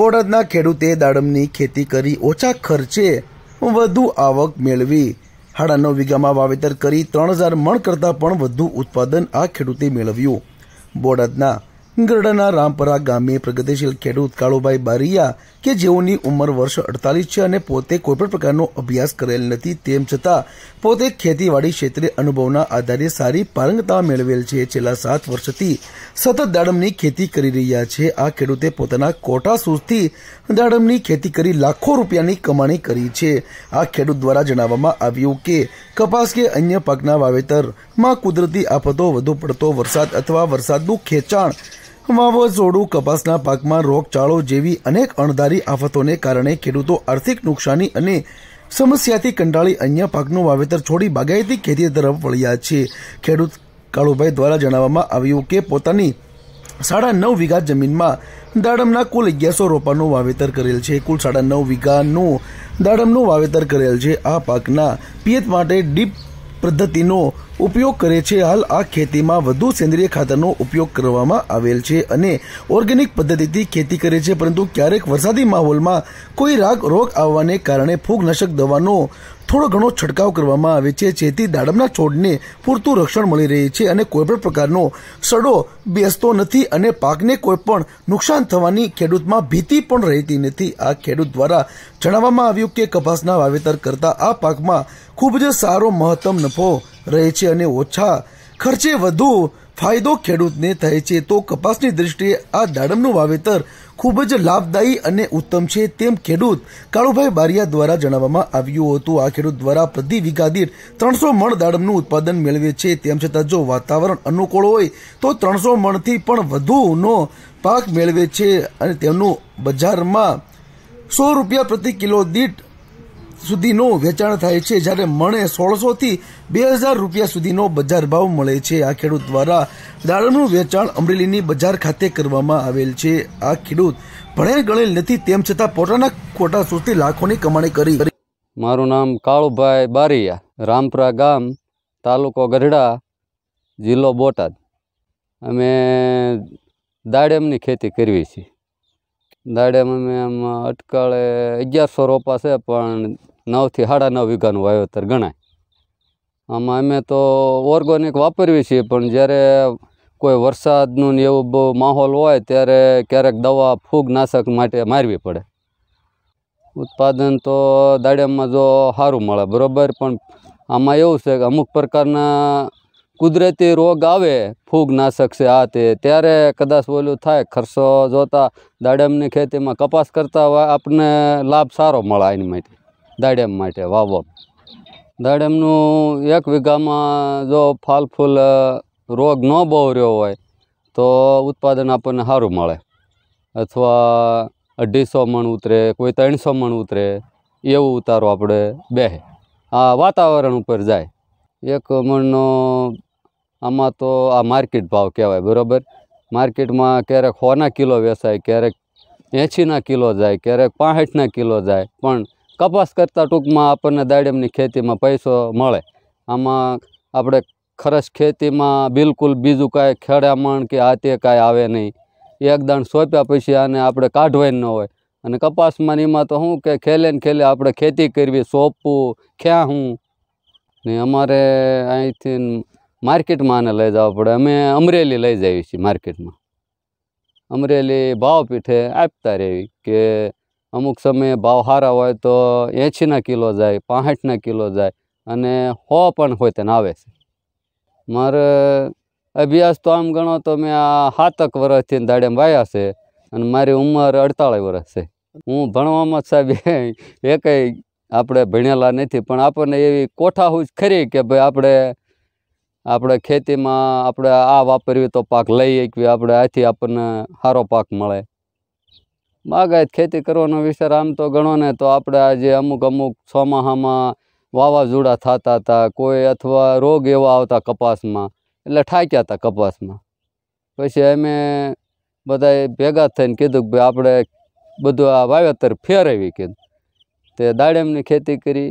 બોડદના ખેડૂતે દાડમની ખેતી કરી ઓછા ખર્ચે વધુ આવક મેળવી હાડાનો નવ વીઘામાં વાવેતર કરી ત્રણ હજાર મણ કરતાં પણ વધુ ઉત્પાદન આ ખેડૂતે મેળવ્યું બોડદના ગરડાના રામપરા ગામે પ્રગતિશીલ ખેડૂત કાળુભાઈ બારીયા કે જેઓની ઉંમર વર્ષ અડતાલીસ છે અને પોતે કોઈપણ પ્રકારનો અભ્યાસ કરેલ નથી તેમ છતાં પોતે ખેતીવાડી ક્ષેત્રે અનુભવના આધારે સારી પારંગતા મેળવેલ છે છેલ્લા સાત વર્ષથી સતત દાડમની ખેતી કરી રહ્યા છે આ ખેડૂતે પોતાના કોટા સૂઝથી દાડમની ખેતી કરી લાખો રૂપિયાની કમાણી કરી છે આ ખેડૂત દ્વારા જણાવવામાં આવ્યું કે કપાસ કે અન્ય પાકના વાવેતરમાં કુદરતી આફતો વધુ પડતો વરસાદ અથવા વરસાદનું ખેંચાણ વાવો ઝોડું કપાસના પાકમાં રોગચાળો જેવી અનેક અણધારી આફતોને કારણે ખેડૂતો આર્થિક નુકસાની અને સમસ્યાથી કંટાળી અન્ય પાકનું વાવેતર છોડી બાગાયતી ખેતી તરફ વળ્યા છે ખેડૂત કાળુભાઈ દ્વારા જણાવવામાં આવ્યું કે પોતાની સાડા નવ વીઘા જમીનમાં દાડમના કુલ અગિયારસો રોપાનું વાવેતર કરેલ છે કુલ સાડા નવ વીઘાનું દાડમનું વાવેતર કરેલ છે આ પાકના પિયત માટે ડીપ પદ્ધતિનો ઉપયોગ કરે છે હાલ આ ખેતીમાં વધુ સેન્દ્રિય ખાતરનો ઉપયોગ કરવામાં આવેલ છે અને ઓર્ગેનિક પદ્ધતિથી ખેતી કરે છે પરંતુ ક્યારેક વરસાદી માહોલમાં કોઈ રાગ રોગ આવવાને કારણે ફૂગનાશક દવાનો થોડો ઘણો છંટકાવ કરવામાં આવે છે જેથી દાડમના છોડને પૂરતું રક્ષણ મળી રહે છે અને કોઈપણ પ્રકારનો સડો બેસતો નથી અને પાકને કોઈપણ નુકસાન થવાની ખેડૂતમાં ભીતિ પણ રહેતી નથી આ ખેડૂત દ્વારા જણાવવામાં આવ્યું કે કપાસના વાવેતર કરતા આ પાકમાં ખૂબ જ સારો મહત્તમ નફો રહે છે અને ઓછા ખર્ચે વધુ ફાયદો ખેડૂતને થાય છે તો કપાસની દ્રષ્ટિએ આ દાડમનું વાવેતર ખૂબ જ લાભદાયી અને ઉત્તમ છે તેમ ખેડૂત કાળુભાઈ બારિયા દ્વારા જણાવવામાં આવ્યું હતું આ ખેડૂત દ્વારા પ્રતિ વીઘા દીઠ ત્રણસો મણ દાડમનું ઉત્પાદન મેળવે છે તેમ છતાં જો વાતાવરણ અનુકૂળ હોય તો ત્રણસો મણથી પણ વધુનો પાક મેળવે છે અને તેમનું બજારમાં સો રૂપિયા પ્રતિ કિલો દીઠ સુધીનું વેચાણ થાય છે જ્યારે મણે સોળસોથી બે હજાર રૂપિયા સુધીનો બજાર ભાવ મળે છે આ ખેડૂત દ્વારા દાડમનું વેચાણ અમરેલીની બજાર ખાતે કરવામાં આવેલ છે આ ખેડૂત ભણેલ ગણેલ નથી તેમ છતાં પોતાના ખોટા સુરથી લાખોની કમાણી કરી મારું નામ કાળુભાઈ બારીયા રામપુરા ગામ તાલુકો ગઢડા જિલ્લો બોટાદ અમે દાડમની ખેતી કરવી છીએ દાડેમાં મેં આમ અટકાળે અગિયારસો રોપા છે પણ નવથી સાડા નવ વીઘાનું વાવેતર ગણાય આમાં અમે તો ઓર્ગોનિક વાપરીએ છીએ પણ જ્યારે કોઈ વરસાદનું ને એવું માહોલ હોય ત્યારે ક્યારેક દવા ફૂગનાશક માટે મારવી પડે ઉત્પાદન તો દાડમમાં જો સારું મળે બરાબર પણ આમાં એવું છે કે અમુક પ્રકારના કુદરતી રોગ આવે ફૂગ ફૂગનાશક છે આ તે ત્યારે કદાચ ઓલું થાય ખર્ચો જોતા દાડમની ખેતીમાં કપાસ કરતાં આપણને લાભ સારો મળે એની માટે દાડમ માટે વાવો દાડમનું એક વીઘામાં જો ફાલ ફૂલ રોગ ન બહુ રહ્યો હોય તો ઉત્પાદન આપણને સારું મળે અથવા અઢીસો મણ ઉતરે કોઈ ત્રણસો મણ ઉતરે એવું ઉતારો આપણે બેહે આ વાતાવરણ ઉપર જાય એક મણનો આમાં તો આ માર્કેટ ભાવ કહેવાય બરાબર માર્કેટમાં ક્યારેક સોના કિલો વેચાય ક્યારેક એંશીના કિલો જાય ક્યારેક પાંસઠના કિલો જાય પણ કપાસ કરતાં ટૂંકમાં આપણને દાડમની ખેતીમાં પૈસો મળે આમાં આપણે ખરસ ખેતીમાં બિલકુલ બીજું કાંઈ ખેડામણ કે આ તે કાંઈ આવે નહીં એક દાણ સોંપ્યા પછી આને આપણે કાઢવાય ન હોય અને કપાસમાં એમાં તો શું કે ખેલે ને ખેલે આપણે ખેતી કરવી સોંપવું હું ને અમારે અહીંથી માર્કેટમાં આને લઈ જવા પડે અમે અમરેલી લઈ જઈએ છીએ માર્કેટમાં અમરેલી ભાવપીઠે આપતા રહેવી કે અમુક સમયે ભાવ સારા હોય તો એંશીના કિલો જાય પાંસઠના કિલો જાય અને હો પણ હોય તેને આવે છે મારે અભ્યાસ તો આમ ગણો તો મેં આ સાતક વર્ષથી દાડે વાયા છે અને મારી ઉંમર અડતાળીસ વર્ષ છે હું ભણવામાં સાહેબ એ કંઈ આપણે ભણેલા નથી પણ આપણને એવી કોઠા કોઠાહૂજ ખરી કે ભાઈ આપણે આપણે ખેતીમાં આપણે આ વાપરીએ તો પાક લઈ શકીએ આપણે આથી આપણને સારો પાક મળે બાગાયત ખેતી કરવાનો વિચાર આમ તો ગણો ને તો આપણે આજે અમુક અમુક ચોમાહામાં વાવાઝોડા થતા હતા કોઈ અથવા રોગ એવા આવતા કપાસમાં એટલે ઠાક્યા હતા કપાસમાં પછી અમે બધાએ ભેગા થઈને કીધું કે ભાઈ આપણે બધું આ વાવેતર ફેરવી કીધું તે દાડેમની ખેતી કરી